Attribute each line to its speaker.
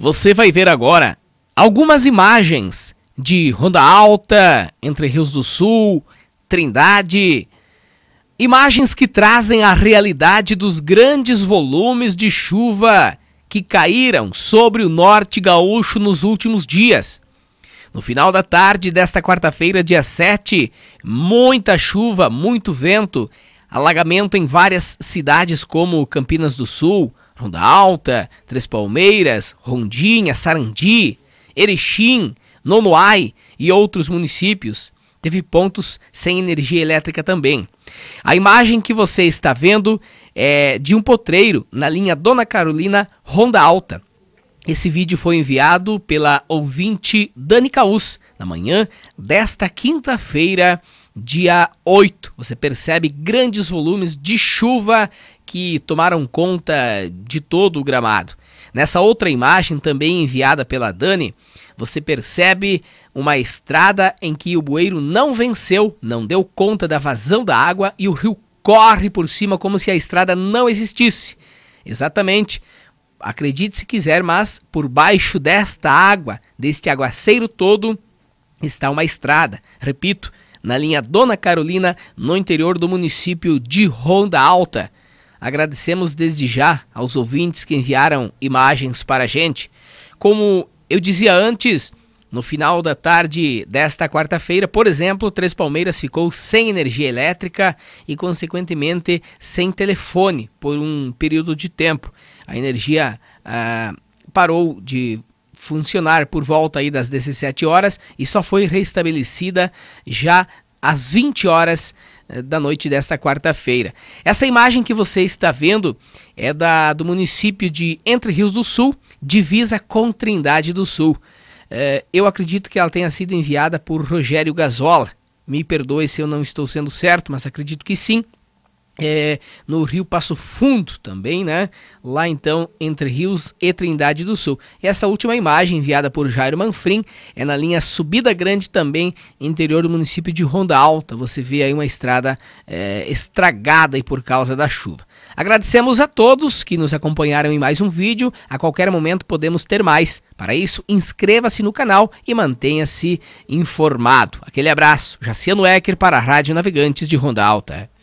Speaker 1: Você vai ver agora algumas imagens de Ronda Alta, Entre Rios do Sul, Trindade. Imagens que trazem a realidade dos grandes volumes de chuva que caíram sobre o norte gaúcho nos últimos dias. No final da tarde desta quarta-feira, dia 7, muita chuva, muito vento, alagamento em várias cidades como Campinas do Sul, Ronda Alta, Três Palmeiras, Rondinha, Sarandi, Erechim, Nonoai e outros municípios. Teve pontos sem energia elétrica também. A imagem que você está vendo é de um potreiro na linha Dona Carolina, Ronda Alta. Esse vídeo foi enviado pela ouvinte Dani Caus na manhã desta quinta-feira, dia 8. Você percebe grandes volumes de chuva que tomaram conta de todo o gramado. Nessa outra imagem, também enviada pela Dani, você percebe uma estrada em que o bueiro não venceu, não deu conta da vazão da água e o rio corre por cima como se a estrada não existisse. Exatamente. Acredite se quiser, mas por baixo desta água, deste aguaceiro todo, está uma estrada. Repito, na linha Dona Carolina, no interior do município de Ronda Alta. Agradecemos desde já aos ouvintes que enviaram imagens para a gente. Como eu dizia antes, no final da tarde desta quarta-feira, por exemplo, Três Palmeiras ficou sem energia elétrica e, consequentemente, sem telefone por um período de tempo. A energia ah, parou de funcionar por volta aí das 17 horas e só foi restabelecida já às 20 horas eh, da noite desta quarta-feira. Essa imagem que você está vendo é da do município de Entre Rios do Sul, divisa com Trindade do Sul. É, eu acredito que ela tenha sido enviada por Rogério Gazola. Me perdoe se eu não estou sendo certo, mas acredito que sim. É, no Rio Passo Fundo também, né? Lá então, entre Rios e Trindade do Sul. E essa última imagem, enviada por Jairo Manfrim, é na linha Subida Grande também, interior do município de Ronda Alta. Você vê aí uma estrada é, estragada e por causa da chuva. Agradecemos a todos que nos acompanharam em mais um vídeo. A qualquer momento podemos ter mais. Para isso, inscreva-se no canal e mantenha-se informado. Aquele abraço. Jaciano Ecker para a Rádio Navegantes de Ronda Alta.